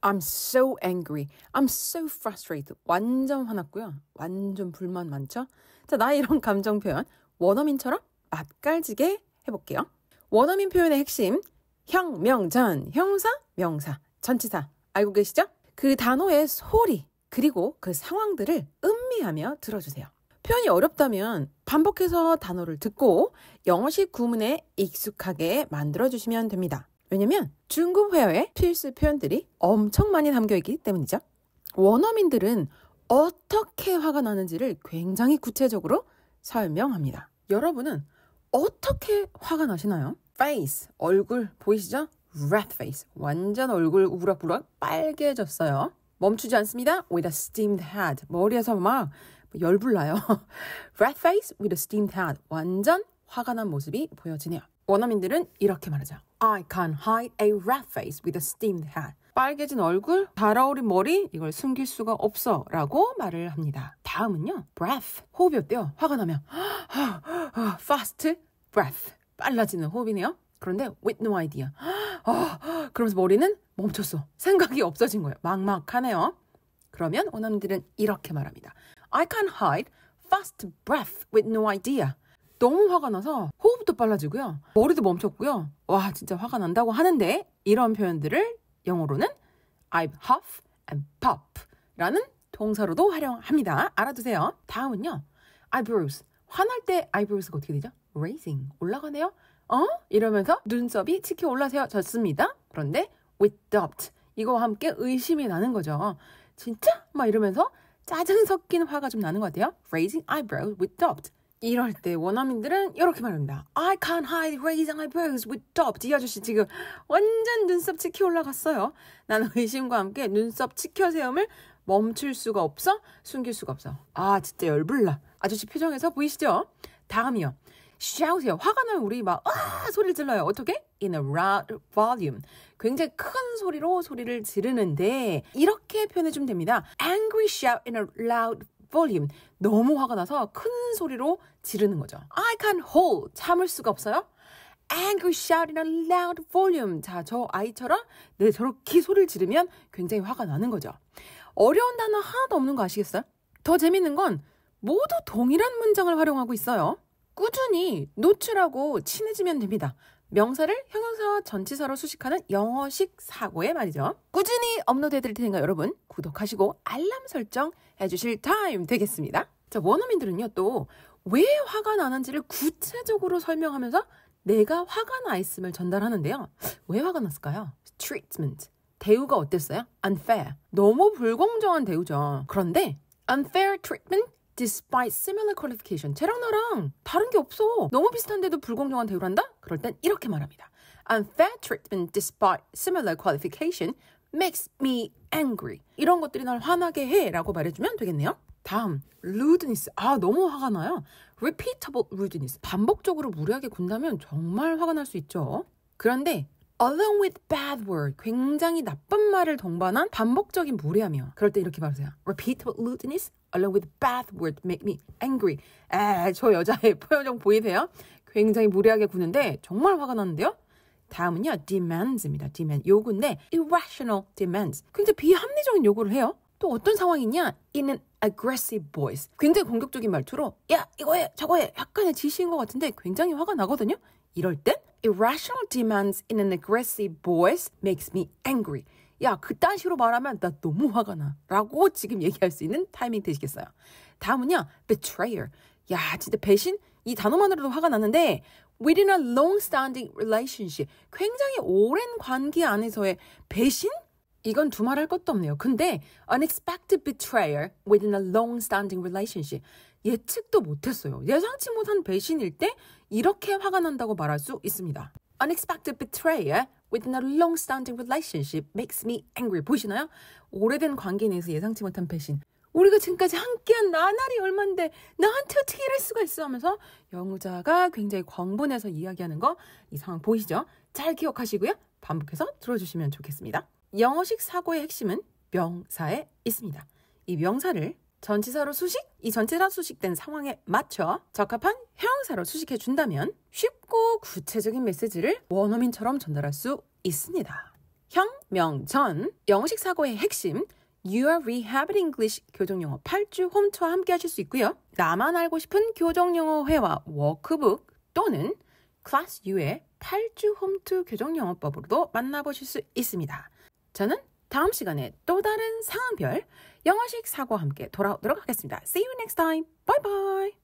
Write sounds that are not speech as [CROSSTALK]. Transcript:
I'm so angry. I'm so frustrated. 완전 화났고요. 완전 불만 많죠? 자, 나 이런 감정 표현 원어민처럼 맛깔지게 해볼게요. 원어민 표현의 핵심 형명전 형사 명사 전치사 알고 계시죠? 그 단어의 소리 그리고 그 상황들을 음미하며 들어주세요. 표현이 어렵다면 반복해서 단어를 듣고 영어식 구문에 익숙하게 만들어주시면 됩니다. 왜냐면 중국 회화의 필수 표현들이 엄청 많이 담겨 있기 때문이죠. 원어민들은 어떻게 화가 나는지를 굉장히 구체적으로 설명합니다. 여러분은 어떻게 화가 나시나요? face 얼굴 보이시죠? red face 완전 얼굴 우락부락 빨개졌어요. 멈추지 않습니다. with a steamed head 머리에서 막 열불 나요. [LAUGHS] red face with a steamed head 완전 화가 난 모습이 보여지네요. 원어민들은 이렇게 말하죠. I can hide a rat face with a steamed hat. 빨개진 얼굴, 달아오른 머리, 이걸 숨길 수가 없어 라고 말을 합니다. 다음은요, breath. 호흡이었대요. 화가 나면, [GASPS] fast breath. 빨라지는 호흡이네요. 그런데 with no idea. [GASPS] 아, 그러면서 머리는 멈췄어. 생각이 없어진 거예요. 막막하네요. 그러면 원어민들은 이렇게 말합니다. I can hide fast breath with no idea. 너무 화가 나서 호흡도 빨라지고요. 머리도 멈췄고요. 와, 진짜 화가 난다고 하는데 이런 표현들을 영어로는 i huff and puff 라는 동사로도 활용합니다. 알아두세요. 다음은요. eyebrows. 화날 때 eyebrows가 어떻게 되죠? raising. 올라가네요. 어? 이러면서 눈썹이 치켜 올라세요. 졌습니다. 그런데 with doubt. 이거와 함께 의심이 나는 거죠. 진짜? 막 이러면서 짜증 섞인 화가 좀 나는 것 같아요. raising eyebrows with doubt. 이럴 때 원어민들은 이렇게 말합니다. I can't hide raising my brows with top. 이 아저씨 지금 완전 눈썹 치켜 올라갔어요. 나는 의심과 함께 눈썹 치켜 세움을 멈출 수가 없어 숨길 수가 없어. 아 진짜 열불나. 아저씨 표정에서 보이시죠? 다음이요. 샤우세요. 화가 나면 우리 막, 아! 소리를 질러요. 어떻게? In a loud volume. 굉장히 큰 소리로 소리를 지르는데, 이렇게 표현해주면 됩니다. Angry shout in a loud volume 너무 화가 나서 큰 소리로 지르는 거죠. I can't hold 참을 수가 없어요. angry shout in a loud volume. 자, 저 아이처럼 네, 저렇게 소리를 지르면 굉장히 화가 나는 거죠. 어려운 단어 하나도 없는 거 아시겠어요? 더 재밌는 건 모두 동일한 문장을 활용하고 있어요. 꾸준히 노출하고 친해지면 됩니다. 명사를 형용사와 전치사로 수식하는 영어식 사고의 말이죠. 꾸준히 업로드해드릴 테니까 여러분 구독하시고 알람 설정 해주실 타임 되겠습니다. 자 원어민들은요 또 왜 화가 나는지를 구체적으로 설명하면서 내가 화가 나 있음을 전달하는데요. 왜 화가 났을까요? treatment 대우가 어땠어요? unfair 너무 불공정한 대우죠. 그런데 unfair treatment despite similar qualification 쟤랑 나랑 다른 게 없어 너무 비슷한데도 불공정한 대우란다? 그럴 땐 이렇게 말합니다. Unfair treatment despite similar qualification makes me angry. 이런 것들이 날 화나게 해 라고 말해주면 되겠네요. 다음, rudeness. 아, 너무 화가 나요. repeatable rudeness. 반복적으로 무례하게 군다면 정말 화가 날 수 있죠. 그런데 along with bad word. 굉장히 나쁜 말을 동반한 반복적인 무례함이요. 그럴 때 이렇게 말하세요. repeatable rudeness along with bad word make me angry. 에, 저 여자의 표정 보이세요? 굉장히 무리하게 구는데 정말 화가 났는데요 다음은요, demands입니다. demand. 요구인데 irrational demands. 굉장히 비합리적인 요구를 해요. 또 어떤 상황이냐? in an aggressive voice. 굉장히 공격적인 말투로 야, 이거 해, 저거 해. 약간의 지시인 것 같은데 굉장히 화가 나거든요. 이럴 땐 irrational demands in an aggressive voice makes me angry. 야, 그딴 식으로 말하면 나 너무 화가 나. 라고 지금 얘기할 수 있는 타이밍 되시겠어요. 다음은요, betrayer. 야, 진짜 배신? 이 단어만으로도 화가 나는데 within a long-standing relationship 굉장히 오랜 관계 안에서의 배신? 이건 두 말할 것도 없네요. 근데 unexpected betrayal within a long-standing relationship 예측도 못했어요. 예상치 못한 배신일 때 이렇게 화가 난다고 말할 수 있습니다. unexpected betrayal within a long-standing relationship makes me angry. 보이시나요? 오래된 관계 내에서 예상치 못한 배신. 우리가 지금까지 함께한 나날이 얼만데 나한테 어떻게 이럴 수가 있어 하면서 영우자가 굉장히 광분해서 이야기하는 거 이 상황 보이시죠? 잘 기억하시고요. 반복해서 들어주시면 좋겠습니다. 영어식 사고의 핵심은 명사에 있습니다. 이 명사를 전치사로 수식, 이 전치사 수식된 상황에 맞춰 적합한 형사로 수식해 준다면 쉽고 구체적인 메시지를 원어민처럼 전달할 수 있습니다. 형, 명, 전, 영어식 사고의 핵심, Your Rehab English 교정영어 8주 홈트와 함께 하실 수 있고요. 나만 알고 싶은 교정영어 회화 워크북 또는 클래스 U의 8주 홈트 교정영어법으로도 만나보실 수 있습니다. 저는 다음 시간에 또 다른 상황별 영어식 사고와 함께 돌아오도록 하겠습니다. See you next time. Bye bye.